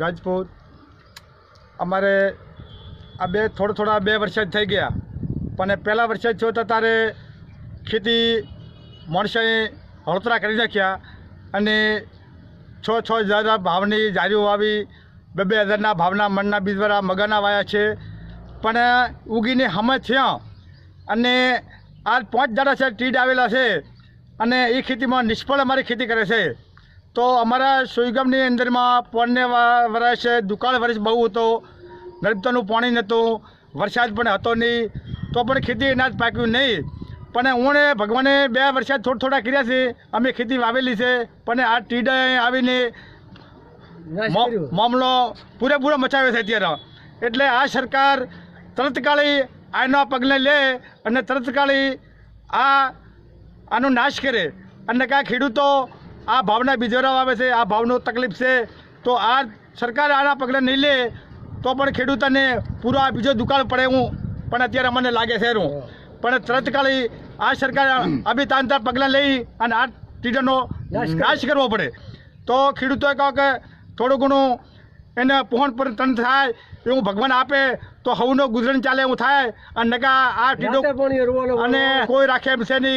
રાજપૂત અમારે આ બે થોડા થોડા બે વરસાદ થઈ ગયા પણ પહેલાં વરસાદ થયો તો તારે ખેતી માણસાએ હળતરા કરી નાખ્યા અને છ છ હજારના ભાવની જારીઓ આવી બે બે હજારના ભાવના મણના બીજવાળા મગાના વાયા છે પણ ઉગીને હમે થયા અને આ પાંચ દાડા છે ટીડ આવેલા છે અને એ ખેતીમાં નિષ્ફળ અમારી ખેતી કરે છે તો અમારા સુઈગામની અંદરમાં પોણને વર્ષે દુકાળ વર્ષ બહુ હતો નર્મદાનું પાણી નહોતું વરસાદ પણ હતો નહીં તો પણ ખેતી એના જ પાક્યું નહીં પણ હું ભગવાને બે વરસાદ થોડા થોડા કર્યા છે અમે ખેતી વાવેલી છે પણ આ ટીડે આવીને મામલો પૂરેપૂરો મચાવ્યો છે અત્યારે એટલે આ સરકાર તરતકાળી આના પગલે લે અને તરતકાળી આ આનો નાશ કરે અને કાંઈ ખેડૂતો આ ભાવના બીજોરાવ આવે છે આ ભાવનો તકલીફ છે તો આ સરકાર આના પગલાં નહીં લે તો પણ ખેડૂતોને પૂરો આ બીજો દુકાળ પડે હું પણ અત્યારે અમને લાગે છે હું પણ તરતકાળી આ સરકાર અભિતાનતા પગલાં લઈ અને આ ટીડરનો નાશ કરવો પડે તો ખેડૂતોએ કહો કે થોડું ઘણું એને પોહણ પર તન થાય એવું ભગવાન આપે તો હવનો ગુજરણ ચાલે એવું થાય અને નકા આ ટીડો અને કોઈ રાખે એમ છે નહીં